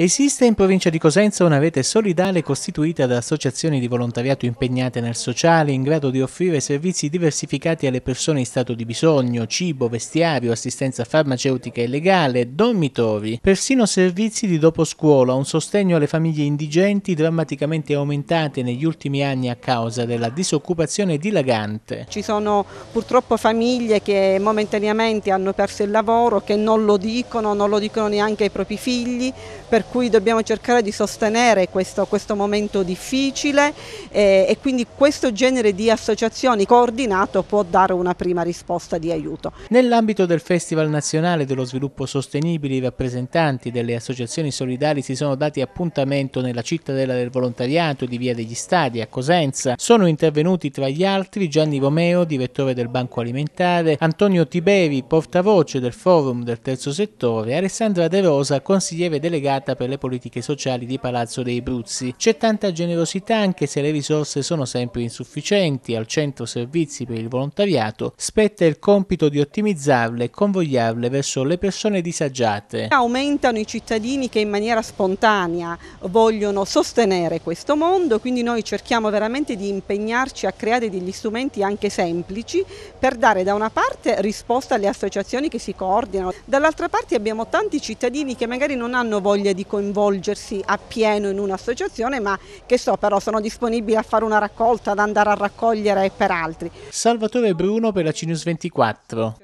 Esiste in provincia di Cosenza una rete solidale costituita da associazioni di volontariato impegnate nel sociale in grado di offrire servizi diversificati alle persone in stato di bisogno, cibo, vestiario, assistenza farmaceutica e legale, dormitori, persino servizi di dopo scuola, un sostegno alle famiglie indigenti drammaticamente aumentate negli ultimi anni a causa della disoccupazione dilagante. Ci sono purtroppo famiglie che momentaneamente hanno perso il lavoro, che non lo dicono, non lo dicono neanche ai propri figli, per cui dobbiamo cercare di sostenere questo, questo momento difficile eh, e quindi questo genere di associazioni coordinato può dare una prima risposta di aiuto. Nell'ambito del Festival Nazionale dello Sviluppo Sostenibile i rappresentanti delle associazioni solidali si sono dati appuntamento nella cittadella del volontariato di Via degli Stadi a Cosenza. Sono intervenuti tra gli altri Gianni Romeo, direttore del Banco Alimentare, Antonio Tibevi, portavoce del Forum del Terzo Settore, Alessandra De Rosa, consigliere delegata per le politiche sociali di Palazzo dei Bruzzi. C'è tanta generosità anche se le risorse sono sempre insufficienti, al centro servizi per il volontariato spetta il compito di ottimizzarle e convogliarle verso le persone disagiate. Aumentano i cittadini che in maniera spontanea vogliono sostenere questo mondo, quindi noi cerchiamo veramente di impegnarci a creare degli strumenti anche semplici per dare da una parte risposta alle associazioni che si coordinano, dall'altra parte abbiamo tanti cittadini che magari non hanno voglia di coinvolgersi appieno in un'associazione, ma che so però sono disponibili a fare una raccolta, ad andare a raccogliere per altri. Salvatore Bruno per la Cinus 24.